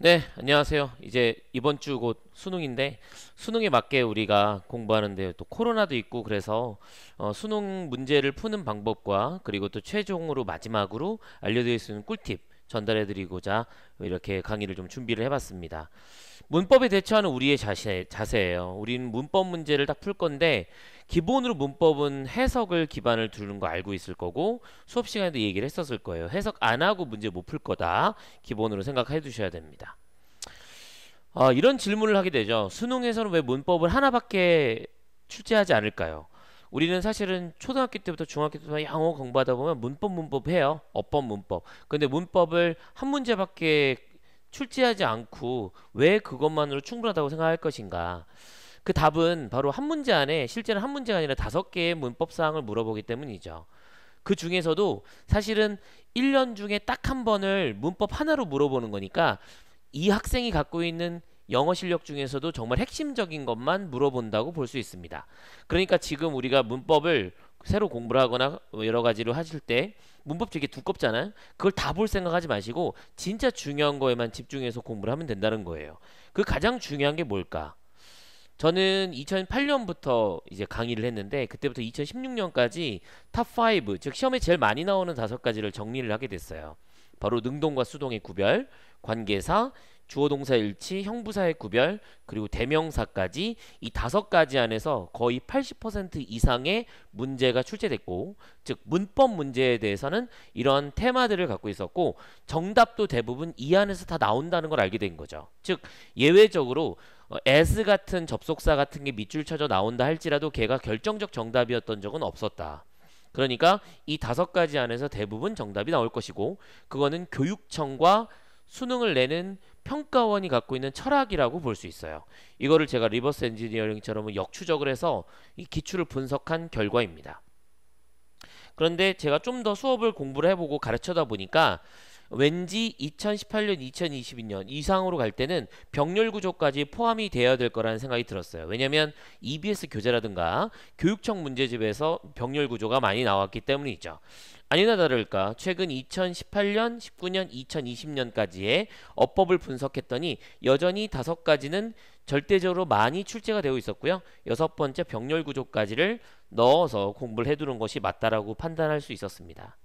네, 안녕하세요. 이제 이번 주 곧 수능인데 수능에 맞게 우리가 공부하는데 또 코로나도 있고 그래서 어, 수능 문제를 푸는 방법과 그리고 또 최종으로 마지막으로 알려드릴 수 있는 꿀팁 전달해 드리고자 이렇게 강의를 좀 준비를 해봤습니다. 문법에 대처하는 우리의 자세, 자세예요. 우리는 문법 문제를 딱풀 건데 기본으로 문법은 해석을 기반을 두는 거 알고 있을 거고 수업 시간에도 얘기를 했었을 거예요. 해석 안 하고 문제 못 풀 거다. 기본으로 생각해 두셔야 됩니다. 아, 이런 질문을 하게 되죠. 수능에서는 왜 문법을 하나밖에 출제하지 않을까요? 우리는 사실은 초등학교 때부터 중학교 때부터 양어 공부하다 보면 문법 문법 해요. 어법 문법. 근데 문법을 한 문제밖에 출제하지 않고 왜 그것만으로 충분하다고 생각할 것인가? 그 답은 바로 한 문제 안에 실제로 한 문제가 아니라 다섯 개의 문법 사항을 물어보기 때문이죠. 그 중에서도 사실은 1년 중에 딱 한 번을 문법 하나로 물어보는 거니까 이 학생이 갖고 있는 영어 실력 중에서도 정말 핵심적인 것만 물어본다고 볼 수 있습니다. 그러니까 지금 우리가 문법을 새로 공부를 하거나 여러 가지로 하실 때 문법 되게 두껍잖아요. 그걸 다 볼 생각하지 마시고 진짜 중요한 거에만 집중해서 공부를 하면 된다는 거예요. 그 가장 중요한 게 뭘까? 저는 2008년부터 이제 강의를 했는데 그때부터 2016년까지 탑 5 즉 시험에 제일 많이 나오는 다섯 가지를 정리를 하게 됐어요. 바로 능동과 수동의 구별, 관계사, 주어 동사 일치, 형부사의 구별, 그리고 대명사까지 이 다섯 가지 안에서 거의 80% 이상의 문제가 출제됐고 즉 문법 문제에 대해서는 이런 테마들을 갖고 있었고 정답도 대부분 이 안에서 다 나온다는 걸 알게 된 거죠. 즉 예외적으로 어, s 같은 접속사 같은 게 밑줄 쳐져 나온다 할지라도 걔가 결정적 정답이었던 적은 없었다. 그러니까 이 다섯 가지 안에서 대부분 정답이 나올 것이고 그거는 교육청과 수능을 내는 평가원이 갖고 있는 철학이라고 볼 수 있어요. 이거를 제가 리버스 엔지니어링처럼 역추적을 해서 이 기출을 분석한 결과입니다. 그런데 제가 좀 더 수업을 공부를 해보고 가르쳐다 보니까 왠지 2018년, 2022년 이상으로 갈 때는 병렬 구조까지 포함이 되어야 될 거라는 생각이 들었어요. 왜냐하면 EBS 교재라든가 교육청 문제집에서 병렬 구조가 많이 나왔기 때문이죠. 아니나 다를까 최근 2018년, 19년, 2020년까지의 어법을 분석했더니 여전히 다섯 가지는 절대적으로 많이 출제가 되고 있었고요. 여섯 번째 병렬 구조까지를 넣어서 공부를 해두는 것이 맞다라고 판단할 수 있었습니다.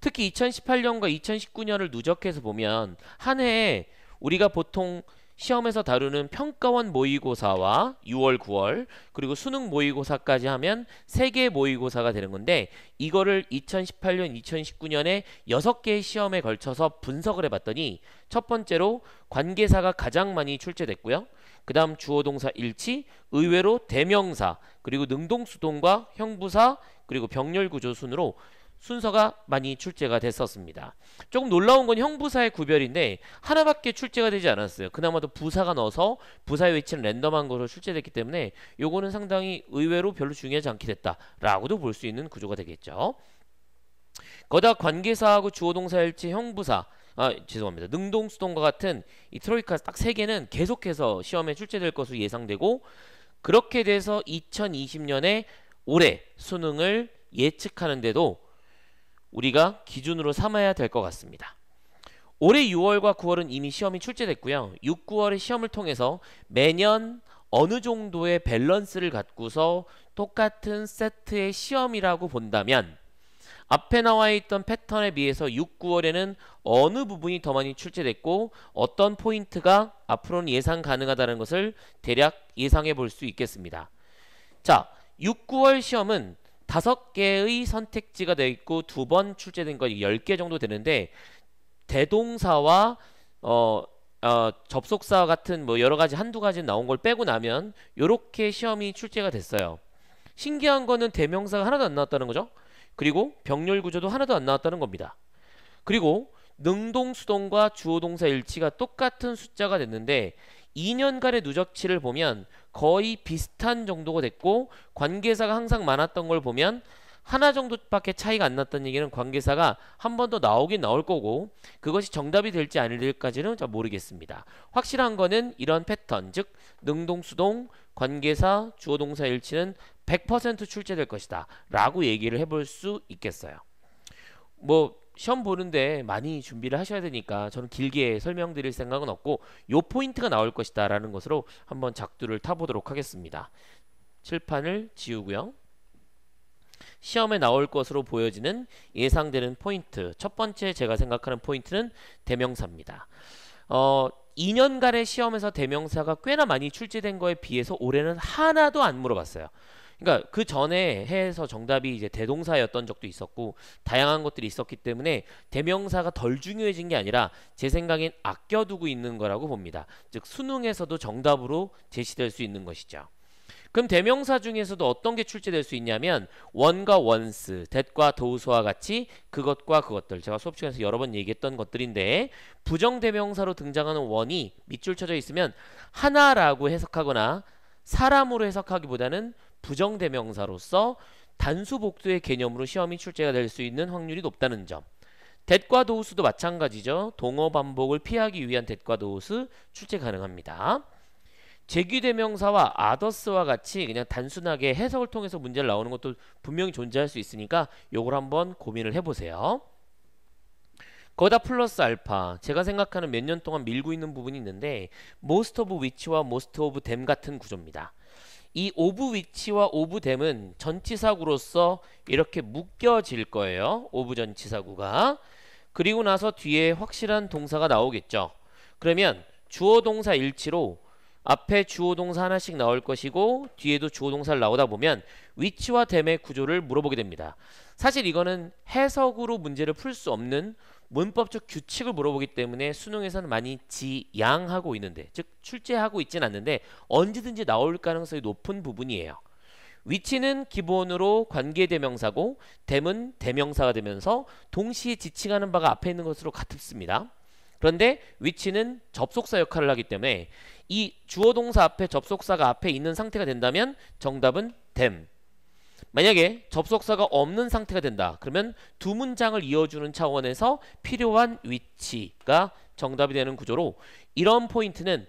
특히 2018년과 2019년을 누적해서 보면 한 해에 우리가 보통 시험에서 다루는 평가원 모의고사와 6월, 9월 그리고 수능 모의고사까지 하면 3개의 모의고사가 되는 건데 이거를 2018년, 2019년에 6개의 시험에 걸쳐서 분석을 해봤더니 첫 번째로 관계사가 가장 많이 출제됐고요. 그 다음 주어동사 일치, 의외로 대명사, 그리고 능동수동과 형부사, 그리고 병렬구조 순으로 순서가 많이 출제가 됐었습니다. 조금 놀라운 건 형부사의 구별인데 하나밖에 출제가 되지 않았어요. 그나마도 부사가 넣어서 부사의 위치는 랜덤한 것으로 출제됐기 때문에 요거는 상당히 의외로 별로 중요하지 않게 됐다라고도 볼 수 있는 구조가 되겠죠. 거다 관계사하고 주어동사일치 형부사 아 죄송합니다. 능동수동과 같은 이 트로이카 딱 세 개는 계속해서 시험에 출제될 것으로 예상되고 그렇게 돼서 2020년에 올해 수능을 예측하는데도 우리가 기준으로 삼아야 될 것 같습니다. 올해 6월과 9월은 이미 시험이 출제됐고요. 6, 9월의 시험을 통해서 매년 어느 정도의 밸런스를 갖고서 똑같은 세트의 시험이라고 본다면 앞에 나와 있던 패턴에 비해서 6, 9월에는 어느 부분이 더 많이 출제됐고 어떤 포인트가 앞으로는 예상 가능하다는 것을 대략 예상해 볼 수 있겠습니다. 자, 6, 9월 시험은 다섯 개의 선택지가 되어 있고 두 번 출제된 건 10개 정도 되는데 대동사와 어, 어, 접속사 같은 뭐 여러 가지 한두 가지 나온 걸 빼고 나면 이렇게 시험이 출제가 됐어요. 신기한 거는 대명사가 하나도 안 나왔다는 거죠. 그리고 병렬 구조도 하나도 안 나왔다는 겁니다. 그리고 능동 수동과 주어 동사 일치가 똑같은 숫자가 됐는데 2년간의 누적치를 보면 거의 비슷한 정도가 됐고 관계사가 항상 많았던 걸 보면 하나 정도밖에 차이가 안났던 얘기는 관계사가 한 번 더 나오긴 나올 거고 그것이 정답이 될지 아닐지까지는 잘 모르겠습니다. 확실한 거는 이런 패턴 즉 능동 수동 관계사 주어 동사 일치는 100% 출제될 것이다 라고 얘기를 해볼 수 있겠어요. 뭐 시험 보는데 많이 준비를 하셔야 되니까 저는 길게 설명드릴 생각은 없고 요 포인트가 나올 것이다 라는 것으로 한번 작두를 타보도록 하겠습니다. 칠판을 지우고요. 시험에 나올 것으로 보여지는 예상되는 포인트 첫 번째 제가 생각하는 포인트는 대명사입니다. 어, 2년간의 시험에서 대명사가 꽤나 많이 출제된 거에 비해서 올해는 하나도 안 물어봤어요. 그러니까 그 전에 해에서 정답이 이제 대동사였던 적도 있었고 다양한 것들이 있었기 때문에 대명사가 덜 중요해진 게 아니라 제 생각엔 아껴두고 있는 거라고 봅니다. 즉 수능에서도 정답으로 제시될 수 있는 것이죠. 그럼 대명사 중에서도 어떤 게 출제될 수 있냐면 원과 원스, 댓과 도우소와 같이 그것과 그것들 제가 수업 시간에서 여러 번 얘기했던 것들인데 부정대명사로 등장하는 원이 밑줄 쳐져 있으면 하나라고 해석하거나 사람으로 해석하기보다는 부정대명사로서 단수 복수의 개념으로 시험이 출제가 될 수 있는 확률이 높다는 점대과 도우스도 마찬가지죠. 동어 반복을 피하기 위한 대과 도우스 출제 가능합니다. 제기대명사와 아더스와 같이 그냥 단순하게 해석을 통해서 문제를 나오는 것도 분명히 존재할 수 있으니까 요걸 한번 고민을 해보세요. 거다 플러스 알파 제가 생각하는 몇 년 동안 밀고 있는 부분이 있는데 most of which와 most of them 같은 구조입니다. 이 오브 위치와 오브 댐은 전치사구로서 이렇게 묶여질 거예요. 오브 전치사구가. 그리고 나서 뒤에 확실한 동사가 나오겠죠. 그러면 주어 동사 일치로 앞에 주어 동사 하나씩 나올 것이고 뒤에도 주어 동사를 나오다 보면 위치와 댐의 구조를 물어보게 됩니다. 사실 이거는 해석으로 문제를 풀 수 없는 문법적 규칙을 물어보기 때문에 수능에서는 많이 지양하고 있는데 즉 출제하고 있진 않는데 언제든지 나올 가능성이 높은 부분이에요. 위치는 기본으로 관계대명사고 댐은 대명사가 되면서 동시에 지칭하는 바가 앞에 있는 것으로 같습니다. 그런데 위치는 접속사 역할을 하기 때문에 이 주어 동사 앞에 접속사가 앞에 있는 상태가 된다면 정답은 them. 만약에 접속사가 없는 상태가 된다. 그러면 두 문장을 이어주는 차원에서 필요한 위치가 정답이 되는 구조로 이런 포인트는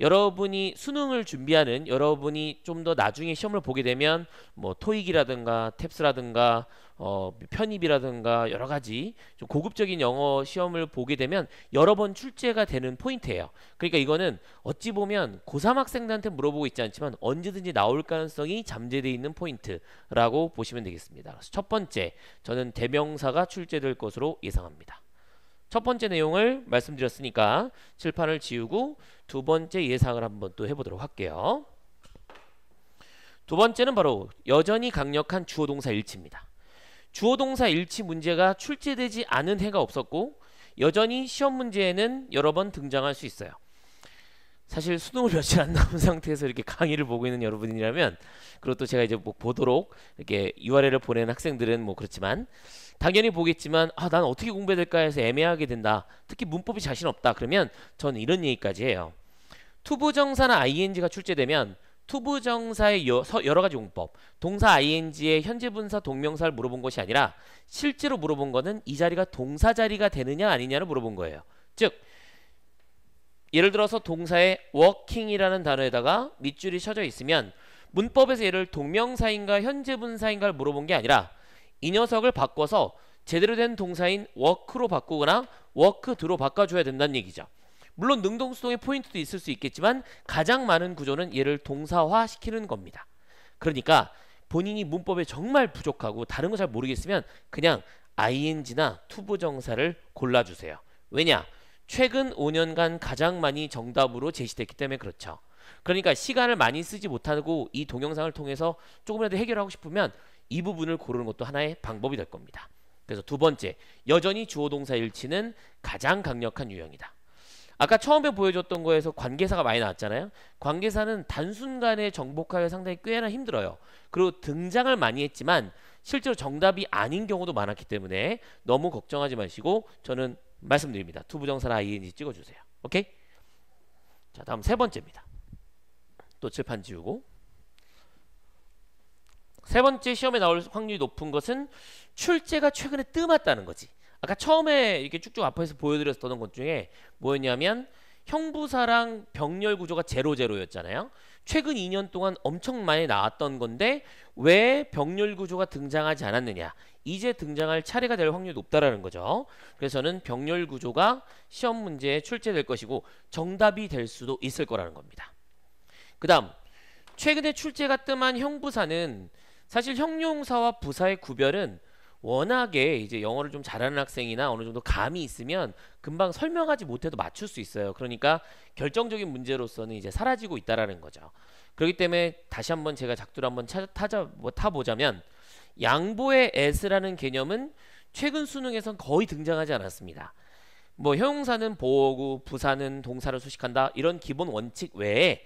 여러분이 수능을 준비하는 여러분이 좀 더 나중에 시험을 보게 되면 뭐 토익이라든가 탭스라든가 어, 편입이라든가 여러 가지 좀 고급적인 영어 시험을 보게 되면 여러 번 출제가 되는 포인트예요. 그러니까 이거는 어찌 보면 고3 학생들한테 물어보고 있지 않지만 언제든지 나올 가능성이 잠재되어 있는 포인트라고 보시면 되겠습니다. 그래서 첫 번째, 저는 대명사가 출제될 것으로 예상합니다. 첫 번째 내용을 말씀드렸으니까 칠판을 지우고 두 번째 예상을 한번 또 해보도록 할게요. 두 번째는 바로 여전히 강력한 주어동사 일치입니다. 주어동사 일치 문제가 출제되지 않은 해가 없었고 여전히 시험 문제에는 여러 번 등장할 수 있어요. 사실 수능을 며칠 안 남은 상태에서 이렇게 강의를 보고 있는 여러분이라면 그것도 제가 이제 뭐 보도록 이렇게 URL을 보내는 학생들은 뭐 그렇지만 당연히 보겠지만 아, 난 어떻게 공부해야 될까 해서 애매하게 된다. 특히 문법이 자신 없다. 그러면 저는 이런 얘기까지 해요. 투부정사나 ing가 출제되면 투부정사의 여, 러 가지 용법, 동사 ing의 현재 분사 동명사를 물어본 것이 아니라 실제로 물어본 것은 이 자리가 동사 자리가 되느냐 아니냐를 물어본 거예요. 즉 예를 들어서 동사의 working이라는 단어에다가 밑줄이 쳐져 있으면 문법에서 얘를 동명사인가 현재 분사인가를 물어본 게 아니라 이 녀석을 바꿔서 제대로 된 동사인 워크로 바꾸거나 워크드로 바꿔줘야 된다는 얘기죠. 물론 능동수동의 포인트도 있을 수 있겠지만 가장 많은 구조는 얘를 동사화시키는 겁니다. 그러니까 본인이 문법에 정말 부족하고 다른 거 잘 모르겠으면 그냥 ing나 투부정사를 골라주세요. 왜냐? 최근 5년간 가장 많이 정답으로 제시됐기 때문에 그렇죠. 그러니까 시간을 많이 쓰지 못하고 이 동영상을 통해서 조금이라도 해결하고 싶으면 이 부분을 고르는 것도 하나의 방법이 될 겁니다. 그래서 두 번째, 여전히 주어 동사 일치는 가장 강력한 유형이다. 아까 처음에 보여줬던 거에서 관계사가 많이 나왔잖아요. 관계사는 단순간에 정복하기가 상당히 꽤나 힘들어요. 그리고 등장을 많이 했지만 실제로 정답이 아닌 경우도 많았기 때문에 너무 걱정하지 마시고 저는 말씀드립니다. 투부정사나 ing 찍어주세요. 오케이? 자 다음 세 번째입니다. 또 칠판 지우고 세 번째 시험에 나올 확률이 높은 것은 출제가 최근에 뜸했다는 거지. 아까 처음에 이렇게 쭉쭉 앞에서 보여드렸던 것 중에 뭐였냐면 형부사랑 병렬 구조가 제로 제로였잖아요. 최근 2년 동안 엄청 많이 나왔던 건데 왜 병렬 구조가 등장하지 않았느냐. 이제 등장할 차례가 될 확률이 높다라는 거죠. 그래서는 병렬 구조가 시험 문제에 출제될 것이고 정답이 될 수도 있을 거라는 겁니다. 그 다음 최근에 출제가 뜸한 형부사는 사실 형용사와 부사의 구별은 워낙에 이제 영어를 좀 잘하는 학생이나 어느 정도 감이 있으면 금방 설명하지 못해도 맞출 수 있어요. 그러니까 결정적인 문제로서는 이제 사라지고 있다라는 거죠. 그렇기 때문에 다시 한번 제가 작두를 한번 찾아, 타자, 뭐, 타보자면 양보의 s라는 개념은 최근 수능에선 거의 등장하지 않았습니다. 뭐 형용사는 보호구, 부사는 동사를 수식한다 이런 기본 원칙 외에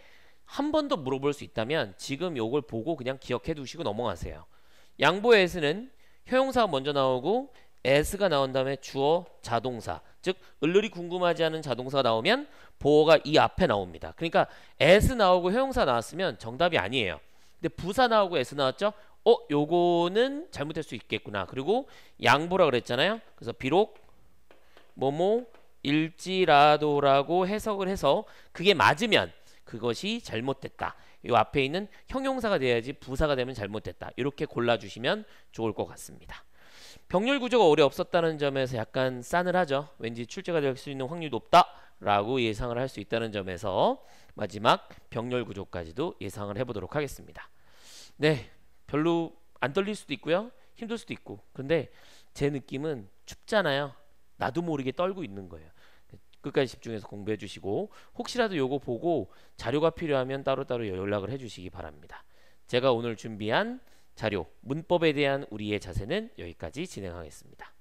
한번더 물어볼 수 있다면 지금 요걸 보고 그냥 기억해 두시고 넘어가세요. 양보 에서는 효용사가 먼저 나오고 s가 나온 다음에 주어 자동사 즉을르이 궁금하지 않은 자동사가 나오면 보어가 이 앞에 나옵니다. 그러니까 s 나오고 효용사 나왔으면 정답이 아니에요. 근데 부사 나오고 s 나왔죠? 어 요거는 잘못될 수 있겠구나. 그리고 양보라 그랬잖아요. 그래서 비록 뭐뭐 일지라도라고 해석을 해서 그게 맞으면 그것이 잘못됐다. 이 앞에 있는 형용사가 돼야지 부사가 되면 잘못됐다. 이렇게 골라주시면 좋을 것 같습니다. 병렬 구조가 오래 없었다는 점에서 약간 싸늘하죠. 왠지 출제가 될 수 있는 확률이 높다라고 예상을 할 수 있다는 점에서 마지막 병렬 구조까지도 예상을 해보도록 하겠습니다. 네, 별로 안 떨릴 수도 있고요. 힘들 수도 있고. 근데 제 느낌은 춥잖아요. 나도 모르게 떨고 있는 거예요. 끝까지 집중해서 공부해 주시고 혹시라도 요거 보고 자료가 필요하면 따로따로 연락을 해 주시기 바랍니다. 제가 오늘 준비한 자료 문법에 대한 우리의 자세는 여기까지 진행하겠습니다.